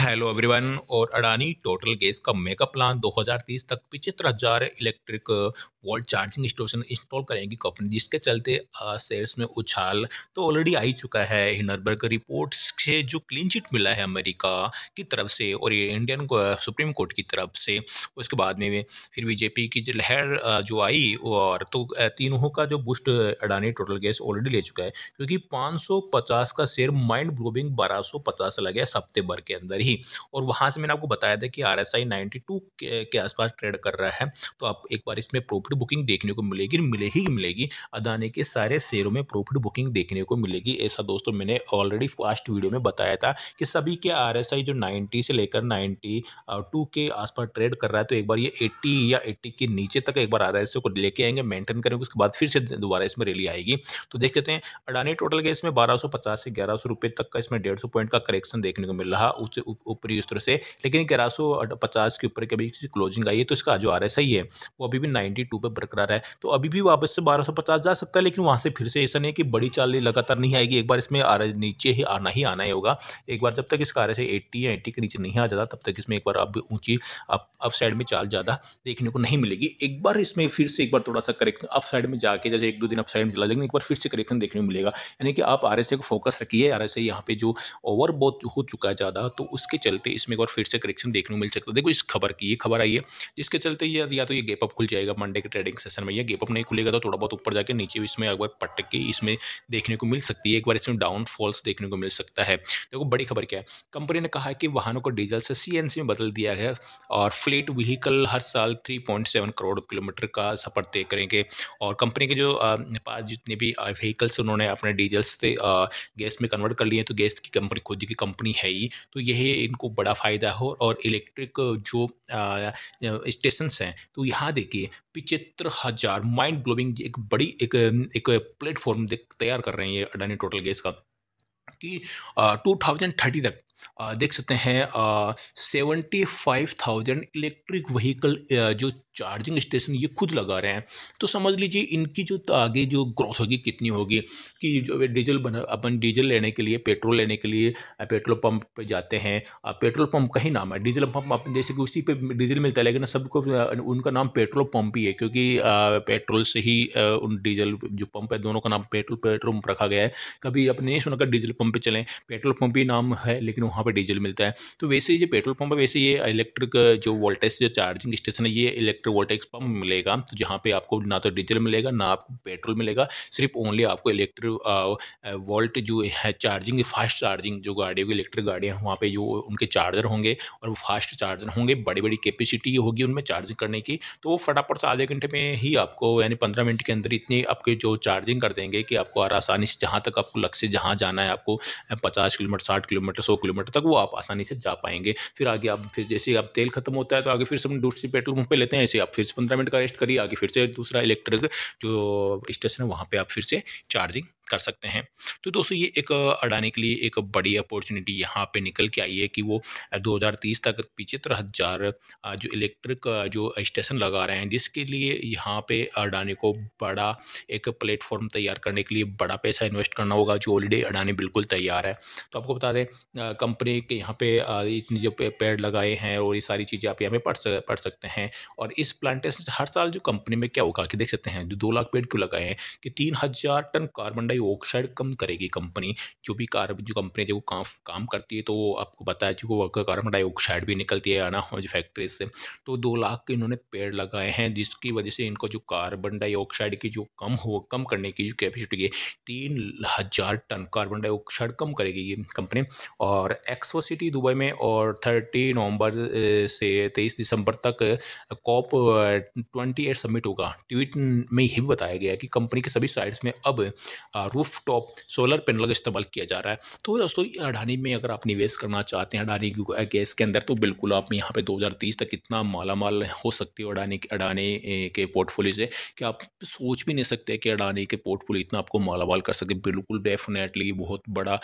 hello everyone और Adani total gas का mega plan 2030 तक पिछहत्तर हज़ार electric volt charging station install करेंगी कंपनी जिसके चलते शेयर्स uh, में उछाल तो ऑलरेडी आ ही चुका है हिनरबर्ग रिपोर्ट से जो क्लीन चिट मिला है अमेरिका की तरफ से और ये इंडियन सुप्रीम कोर्ट की तरफ से उसके बाद में फिर बीजेपी की जो लहर uh, जो आई और तो uh, तीनों का जो boost Adani total gas already ले चुका है क्योंकि पाँच का शेयर माइंड ब्लोबिंग बारह सौ लगा है सप्ते भर के अंदर अंदर ही और वहाँ से मैंने आपको बताया था कि R S I ninety two के आसपास ट्रेड कर रहा है तो आप एक बार इसमें प्रॉफिट बुकिंग देखने को मिलेगी मिले ही मिलेगी अदानी के सारे शेयरों में प्रॉफिट बुकिंग देखने को मिलेगी ऐसा दोस्तों मैंने ऑलरेडी फास्ट वीडियो में बताया था कि सभी के आर एस आई जो नाइन्टी से लेकर नाइन्टी टू के आसपास ट्रेड कर रहा है तो एक बार ये एट्टी या एट्टी के नीचे तक एक बार आर एस आई को लेके आएंगे मेंटेन करेंगे उसके बाद फिर से दोबारा इसमें रैली आएगी तो देख लेते हैं अडानी टोटल के इसमें बारह सौ पचास से ग्यारह सौ रुपये तक का इसमें डेढ़ सौ पॉइंट का करेक्शन देखने को मिल रहा उससे ऊपरी स्तर से लेकिन ग्यारह सौ पचास के ऊपर कभी क्लोजिंग आई है तो इसका जो आर एस आई है वो अभी भी नाइन्टी टू पर बरकरार है तो अभी भी वापस से बारह सौ पचास जा सकता है लेकिन वहाँ से फिर से ऐसा नहीं है कि बड़ी चाल लगातार नहीं आएगी एक बार इसमें आर नीचे ही आना ही आना ही होगा एक बार जब तक इसका आर एस आई एट्टी या एट्टी के नीचे नहीं आ जाता तब तक इसमें एक बार अब ऊँची अप साइड में चाल ज़्यादा देखने को नहीं मिलेगी एक बार इसमें फिर से एक बार थोड़ा सा करेक्शन अप साइड में जाके जैसे एक दो दिन अप साइड में चला जाएंगे एक बार फिर से करेक्शन देखने को मिलेगा यानी कि आप आर को फोकस रखिए आर एस यहाँ पे जो ओवर बहुत हो चुका है ज़्यादा तो उसके चलते इसमें एक बार फिर से करेक्शन देखने को मिल सकता है देखो इस खबर की ये खबर आई है जिसके चलते ये या तो ये गेपअप खुल जाएगा मंडे के ट्रेडिंग सेशन में या गेपअप नहीं खुलेगा तो थोड़ा बहुत ऊपर जाकर नीचे इसमें एक बार पटक के इसमें देखने को मिल सकती है एक बार इसमें डाउन फॉल्स देखने को मिल सकता है देखो बड़ी खबर क्या है कंपनी ने कहा है कि वाहनों को डीजल से सी में बदल दिया है और फ्लीट व्हीकल हर साल थ्री करोड़ किलोमीटर का सफर तय करेंगे और कंपनी के जो पास जितने भी व्हीकल्स उन्होंने अपने डीजल से गैस में कन्वर्ट कर लिए तो गैस की कंपनी खुद की कंपनी है ही तो यही ये इनको बड़ा फ़ायदा हो और इलेक्ट्रिक जो स्टेशन हैं तो यहाँ देखिए पिचहत्तर हज़ार माइंड ग्लोबिंग एक बड़ी एक एक प्लेटफॉर्म तैयार कर रहे हैं ये अडानी टोटल गैस का कि टू थाउजेंड थर्टी तक देख सकते हैं seventy five thousand electric vehicle जो चार्जिंग स्टेशन ये खुद लगा रहे हैं तो समझ लीजिए इनकी जो आगे जो ग्रोथ होगी कितनी होगी कि जो डीजल बना अपन डीजल लेने के लिए पेट्रोल लेने के लिए पेट्रोल पंप पे जाते हैं पेट्रोल पंप का ही नाम है डीजल पंप अपन जैसे कि उसी पे डीजल मिलता है लेकिन सबको उनका नाम पेट्रोल पंप ही है क्योंकि पेट्रोल से ही उन डीजल जो पंप है दोनों का नाम पेट्रोल पेट्रोल पंप रखा गया है कभी अपने नहीं सुना डीजल पंप पर चलें पेट्रोल पंप ही नाम है लेकिन वहाँ पर डीजल मिलता है तो वैसे ये पेट्रोल पंप है वैसे ये इलेक्ट्रिक जो वोल्टेज जो चार्जिंग स्टेशन है ये इलेक्ट्रिक वोल्टेज पंप मिलेगा तो जहाँ पर आपको ना तो डीजल मिलेगा ना आपको पेट्रोल मिलेगा सिर्फ ओनली आपको इलेक्ट्रिक वोल्ट जो है चार्जिंग फास्ट चार्जिंग जो गाड़ियों की इलेक्ट्रिक गाड़ियाँ हैं वहाँ पर जो उनके चार्जर होंगे और वो फास्ट चार्जर होंगे बड़ी बड़ी कैपेसिटी होगी उनमें चार्जिंग करने की तो वो फटाफट से आधे घंटे में ही आपको यानी पंद्रह मिनट के अंदर इतनी आपके जो चार्जिंग कर देंगे कि आपको आसानी से जहाँ तक आपको लक्ष्य जहाँ जाना है आपको पचास किलोमीटर साठ किलोमीटर सौ किलोमीटर किलोमीटर तक वो आप आसानी से जा पाएंगे फिर आगे आप फिर जैसे आप तेल खत्म होता है तो आगे फिर से दूसरे दूसरी पेट्रोल पंप पर लेते हैं ऐसे आप फिर से पंद्रह मिनट का रेस्ट करिए आगे फिर से दूसरा इलेक्ट्रिक जो स्टेशन है वहाँ पर आप फिर से चार्जिंग कर सकते हैं तो दोस्तों ये एक अडानी के लिए एक बड़ी अपॉर्चुनिटी यहाँ पे निकल के आई है कि वो 2030 तक पिचहत्तर हज़ार जो इलेक्ट्रिक जो स्टेशन लगा रहे हैं जिसके लिए यहाँ पे अडानी को बड़ा एक प्लेटफॉर्म तैयार करने के लिए बड़ा पैसा इन्वेस्ट करना होगा जो ऑलरेडी अडानी बिल्कुल तैयार है तो आपको बता दें कंपनी के यहाँ पे इतने जो पेड़ लगाए हैं और ये सारी चीज़ें आप यहाँ पे पढ़ पढ़ सकते हैं और इस प्लांटेशन हर साल जो कंपनी में क्या होगा कि देख सकते हैं जो दो लाख पेड़ क्यों लगाए हैं कि तीन हज़ार टन कार्बन डाइऑक्साइड कम करेगी कंपनी जो भी कार्बन जो कंपनी जब काम काम करती है तो वो आपको पता है जो कार्बन डाइऑक्साइड भी निकलती है अनाज फैक्ट्री से तो दो लाख के इन्होंने पेड़ लगाए हैं जिसकी वजह से इनको जो कार्बन डाइऑक्साइड की जो कम हो कम करने की जो कैपेसिटी है तीन हज़ार टन कार्बन डाइऑक्साइड कम करेगी ये कंपनी और एक्सपो सिटी दुबई में और थर्टी नवंबर से तेईस दिसंबर तक कॉप ट्वेंटी एट समिट होगा ट्वीट में यह भी बताया गया कि कंपनी के सभी साइट्स में अब रूफ टॉप सोलर पैनल का इस्तेमाल किया जा रहा है तो दोस्तों अडानी में अगर आप निवेश करना चाहते हैं अडानी गैस के अंदर तो बिल्कुल आप यहाँ पे 2030 तक इतना माला माल हो सकते हो अडानी के अडानी के पोर्टफोलियो से कि आप सोच भी नहीं सकते कि अडानी के पोर्टफोलियो इतना आपको माला माल कर सके बिल्कुल डेफिनेटली बहुत बड़ा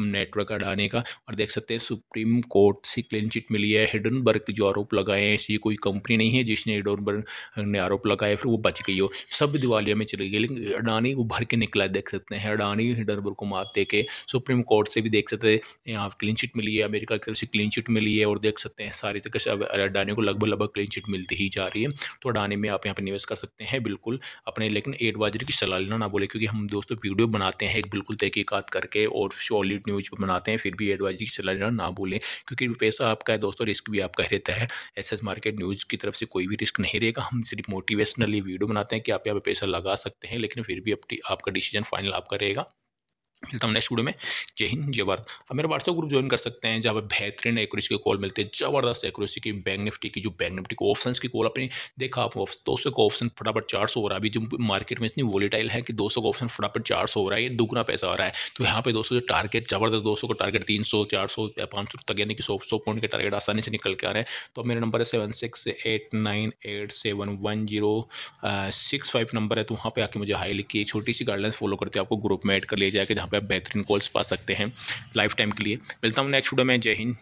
नेटवर्क अडानी का और देख सकते हैं सुप्रीम कोर्ट से क्लीन चिट मिली है हिडनबर्ग जो आरोप लगाए हैं ऐसी कोई कंपनी नहीं है जिसने हिडनबर्ग ने आरोप लगाया फिर वो बच गई हो सब दिवालिया में चली गई लेकिन अडानी उभर के निकला देख सकते सकते हैं अडानी हिडनबर्ग को मात दे के सुप्रीम कोर्ट से भी देख सकते हैं यहाँ क्लीन चिट मिली है अमेरिका की तरफ से क्लीन चिट मिली है और देख सकते हैं सारी तरह से अडानी को लगभग लगभग क्लीन चिट मिलती ही जा रही है तो अडानी में आप यहाँ पर निवेश कर सकते हैं बिल्कुल अपने लेकिन एडवाइजर की सलाह लेना ना बोले क्योंकि हम दोस्तों वीडियो बनाते हैं एक बिल्कुल तहकीकत करके और सॉलिड न्यूज बनाते हैं फिर भी एडवाइजर की सलाह लेना ना भूलें क्योंकि पैसा आपका है दोस्तों रिस्क भी आपका रहता है एस एस मार्केट न्यूज़ की तरफ से कोई भी रिस्क नहीं रहेगा हम सिर्फ मोटिवेशनली वीडियो बनाते हैं कि आप यहाँ पर पैसा लगा सकते हैं लेकिन फिर भी आपका डिसीजन फाइनल लाभ करेगा मिलता हूँ नेक्स्ट वीडियो में जय हिंद जय भारत अब मेरे व्हाट्सएप ग्रुप ज्वाइन कर सकते हैं जहाँ पर बेहतरीन एक्यूरेसी के कॉल मिलते हैं जबरदस्त एक्यूरेसी की बैंक निफ्टी की जो बैंक निफ्टी को ऑप्शन की कॉल अपनी देखा आप दो सौ का ऑप्शन फटाफट चार सौ हो रहा है अभी जो मार्केट में इतनी वॉलीटाइल है कि दो सौ का ऑप्शन फटाफट चार सौ हो रहा है दुगना पैसा आ रहा है तो यहाँ पे दोस्तों जो टारगेट जबरदस्त दो सौ का टारगेट तीन सौ चार सौ या पाँच सौ तक यानी कि सौ सौ पॉइंट के टारगेट आसानी से निकल के आ रहे हैं तो मेरा नंबर है seven six eight nine eight seven one zero six five number है तो वहाँ पर आके मुझे हाई लिखिए छोटी सी गाइडलाइंस फॉलो करते हैं आपको ग्रुप में एड कर लिया जाएगा जहाँ यहाँ पे आप बेहतरीन कॉल्स पा सकते हैं लाइफ टाइम के लिए मिलता हूँ नेक्स्ट वीडियो में जय हिंद